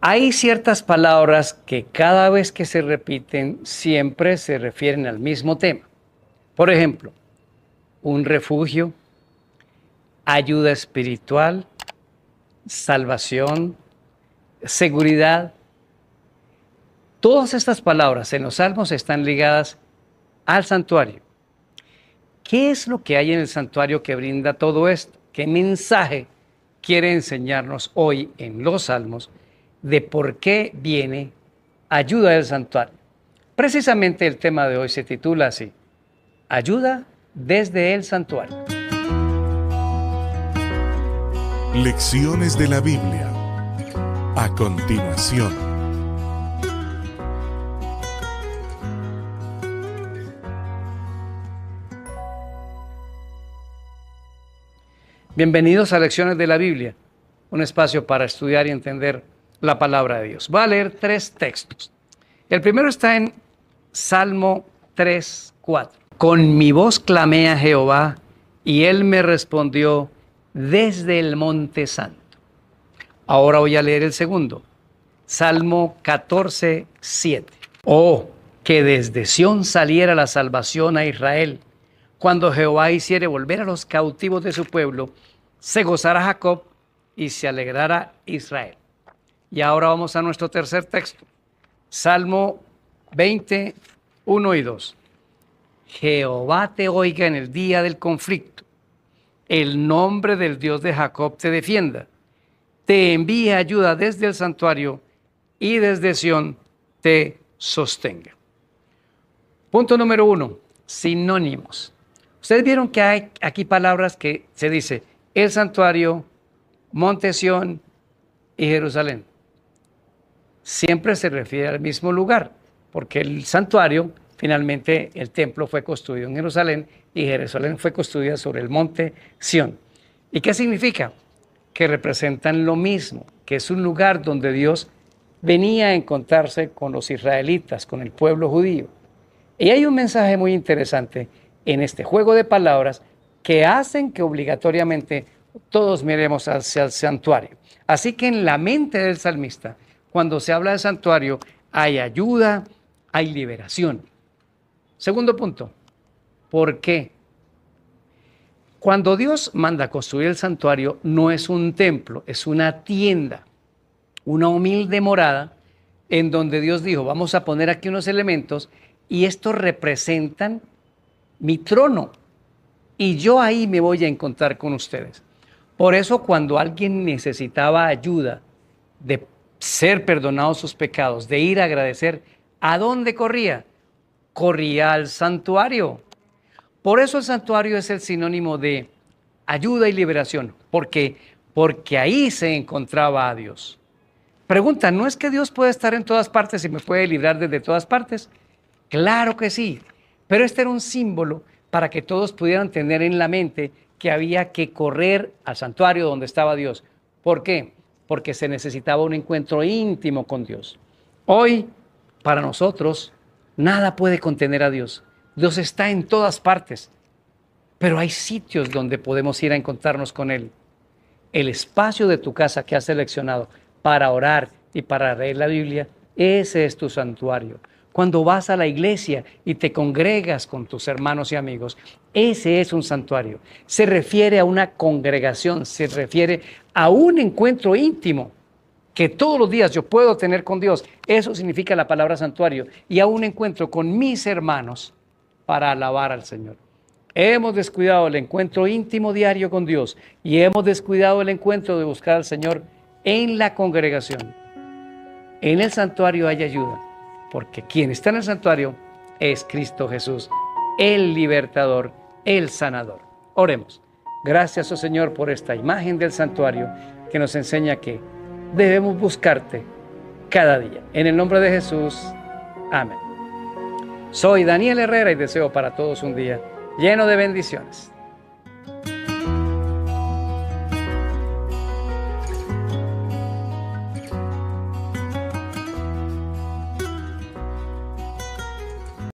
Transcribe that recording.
Hay ciertas palabras que cada vez que se repiten siempre se refieren al mismo tema. Por ejemplo, un refugio, ayuda espiritual, salvación, seguridad. Todas estas palabras en los salmos están ligadas al santuario. ¿Qué es lo que hay en el santuario que brinda todo esto? ¿Qué mensaje quiere enseñarnos hoy en los salmos de por qué viene ayuda del santuario. Precisamente el tema de hoy se titula así, Ayuda desde el santuario. Lecciones de la Biblia. A continuación. Bienvenidos a Lecciones de la Biblia, un espacio para estudiar y entender la palabra de Dios. Va a leer tres textos. El primero está en Salmo 3, 4. Con mi voz clamé a Jehová y él me respondió desde el monte santo. Ahora voy a leer el segundo. Salmo 14, 7. Oh, que desde Sión saliera la salvación a Israel. Cuando Jehová hiciere volver a los cautivos de su pueblo, se gozará Jacob y se alegrará Israel. Y ahora vamos a nuestro tercer texto. Salmo 20, 1 y 2. Jehová te oiga en el día del conflicto. El nombre del Dios de Jacob te defienda. Te envíe ayuda desde el santuario y desde Sión te sostenga. Punto número uno, sinónimos. Ustedes vieron que hay aquí palabras que se dice el santuario, Monte Sión y Jerusalén siempre se refiere al mismo lugar, porque el santuario, finalmente el templo fue construido en Jerusalén y Jerusalén fue construida sobre el monte Sión. ¿Y qué significa? Que representan lo mismo, que es un lugar donde Dios venía a encontrarse con los israelitas, con el pueblo judío. Y hay un mensaje muy interesante en este juego de palabras que hacen que obligatoriamente todos miremos hacia el santuario. Así que en la mente del salmista, cuando se habla de santuario, hay ayuda, hay liberación. Segundo punto, ¿por qué? Cuando Dios manda construir el santuario, no es un templo, es una tienda, una humilde morada en donde Dios dijo, vamos a poner aquí unos elementos y estos representan mi trono. Y yo ahí me voy a encontrar con ustedes. Por eso cuando alguien necesitaba ayuda de ser perdonados sus pecados, de ir a agradecer, ¿a dónde corría? Corría al santuario. Por eso el santuario es el sinónimo de ayuda y liberación. ¿Por qué? Porque ahí se encontraba a Dios. Pregunta, ¿no es que Dios puede estar en todas partes y me puede librar desde todas partes? Claro que sí, pero este era un símbolo para que todos pudieran tener en la mente que había que correr al santuario donde estaba Dios. ¿Por qué? porque se necesitaba un encuentro íntimo con Dios. Hoy, para nosotros, nada puede contener a Dios. Dios está en todas partes, pero hay sitios donde podemos ir a encontrarnos con Él. El espacio de tu casa que has seleccionado para orar y para leer la Biblia, ese es tu santuario cuando vas a la iglesia y te congregas con tus hermanos y amigos. Ese es un santuario. Se refiere a una congregación, se refiere a un encuentro íntimo que todos los días yo puedo tener con Dios. Eso significa la palabra santuario y a un encuentro con mis hermanos para alabar al Señor. Hemos descuidado el encuentro íntimo diario con Dios y hemos descuidado el encuentro de buscar al Señor en la congregación. En el santuario hay ayuda porque quien está en el santuario es Cristo Jesús, el libertador, el sanador. Oremos. Gracias, oh Señor, por esta imagen del santuario que nos enseña que debemos buscarte cada día. En el nombre de Jesús, amén. Soy Daniel Herrera y deseo para todos un día lleno de bendiciones.